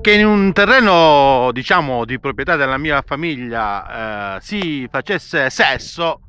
che in un terreno diciamo di proprietà della mia famiglia eh, si facesse sesso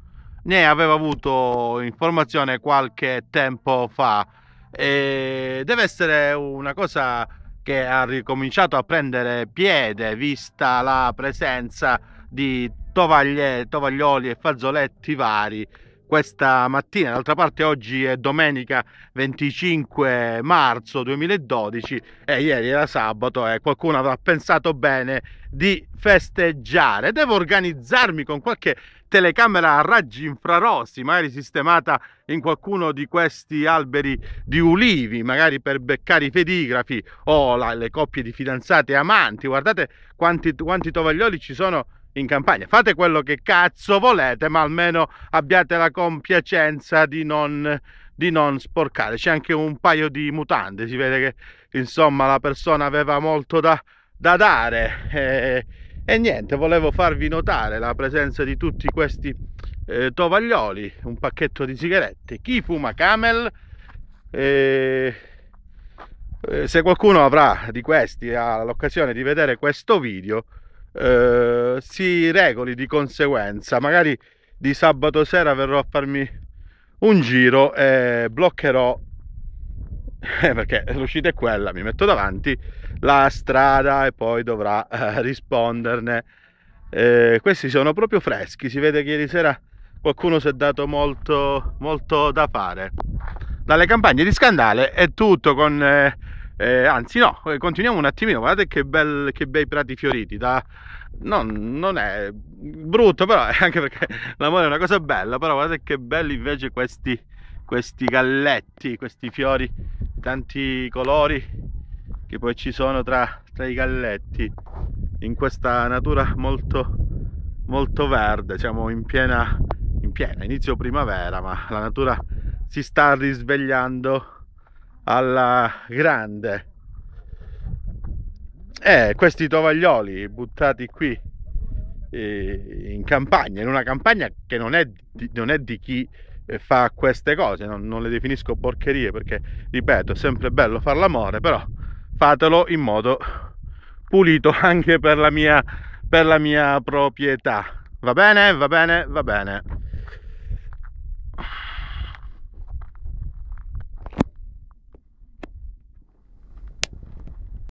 ne avevo avuto informazione qualche tempo fa e deve essere una cosa che ha ricominciato a prendere piede vista la presenza di tovaglie, tovaglioli e fazzoletti vari questa mattina. D'altra parte oggi è domenica 25 marzo 2012 e ieri era sabato e eh. qualcuno avrà pensato bene di festeggiare. Devo organizzarmi con qualche telecamera a raggi infrarossi, magari sistemata in qualcuno di questi alberi di ulivi, magari per beccare i fedigrafi o la, le coppie di fidanzate e amanti. Guardate quanti, quanti tovaglioli ci sono in campagna. Fate quello che cazzo volete, ma almeno abbiate la compiacenza di non, di non sporcare. C'è anche un paio di mutande, si vede che insomma la persona aveva molto da, da dare. E, e, niente, volevo farvi notare la presenza di tutti questi eh, tovaglioli, un pacchetto di sigarette. Chi fuma camel? Eh, se qualcuno avrà di questi l'occasione di vedere questo video, eh, si regoli di conseguenza. Magari di sabato sera verrò a farmi un giro e bloccherò eh, perché l'uscita è quella, mi metto davanti la strada e poi dovrà eh, risponderne. Eh, questi sono proprio freschi, si vede che ieri sera qualcuno si è dato molto, molto da fare. Dalle campagne di scandale è tutto con eh, eh, anzi, no, eh, continuiamo un attimino. Guardate che, bel, che bei prati fioriti. Da... No, non è brutto, però è anche perché l'amore è una cosa bella. Però guardate che belli invece questi, questi galletti, questi fiori, tanti colori che poi ci sono tra, tra i galletti in questa natura molto, molto verde. Siamo in piena, in piena inizio primavera, ma la natura si sta risvegliando alla grande eh, questi tovaglioli buttati qui eh, in campagna in una campagna che non è di, non è di chi eh, fa queste cose non, non le definisco porcherie perché ripeto è sempre bello far l'amore però fatelo in modo pulito anche per la mia per la mia proprietà va bene va bene va bene